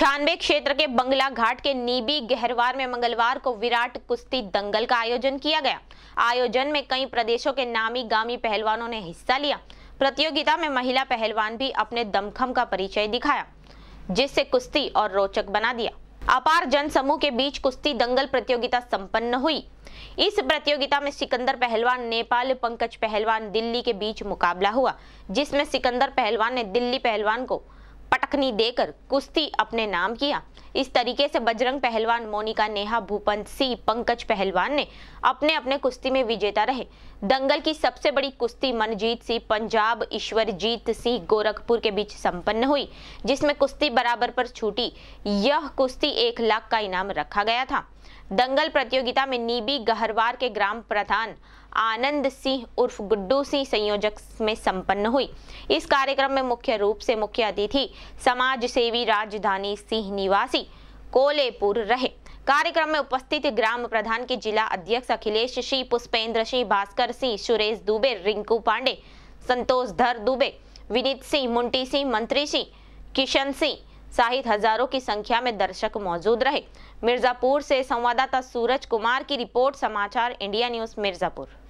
छानबे क्षेत्र के बंगला घाट के नीबी गहरवार में मंगलवार को विराट कुश्ती दंगल का आयोजन किया गया आयोजन में कई प्रदेशों के नामी गामी पहलवानों ने हिस्सा लिया प्रतियोगिता में महिला पहलवान भी अपने दमखम का परिचय दिखाया जिससे कुश्ती और रोचक बना दिया अपार जन समूह के बीच कुश्ती दंगल प्रतियोगिता संपन्न हुई इस प्रतियोगिता में सिकंदर पहलवान नेपाल पंकज पहलवान दिल्ली के बीच मुकाबला हुआ जिसमें सिकंदर पहलवान ने दिल्ली पहलवान को पटकनी देकर कुश्ती अपने नाम किया इस तरीके से बजरंग पहलवान मोनिका नेहा भूपन सिंह पंकज पहलवान ने अपने अपने कुश्ती में विजेता रहे दंगल की सबसे बड़ी कुश्ती मनजीत सिंह पंजाब ईश्वरजीत सिंह गोरखपुर के बीच संपन्न हुई जिसमें कुश्ती बराबर पर छूटी यह कुश्ती एक लाख का इनाम रखा गया था दंगल प्रतियोगिता में नीबी गहरवार के ग्राम प्रधान आनंद सिंह उर्फ गुड्डू सिंह संयोजक में संपन्न हुई इस कार्यक्रम में मुख्य रूप से मुख्य अतिथि समाज सेवी राजधानी सिंह निवासी कोलेपुर रहे कार्यक्रम में उपस्थित ग्राम प्रधान के जिला अध्यक्ष अखिलेश सिंह पुष्पेंद्र सिंह भास्कर सिंह सुरेश दुबे रिंकू पांडे संतोष धर दुबे विनीत सिंह मुंटी सिंह मंत्री सिंह किशन सिंह सहित हजारों की संख्या में दर्शक मौजूद रहे मिर्जापुर से संवाददाता सूरज कुमार की रिपोर्ट समाचार इंडिया न्यूज मिर्जापुर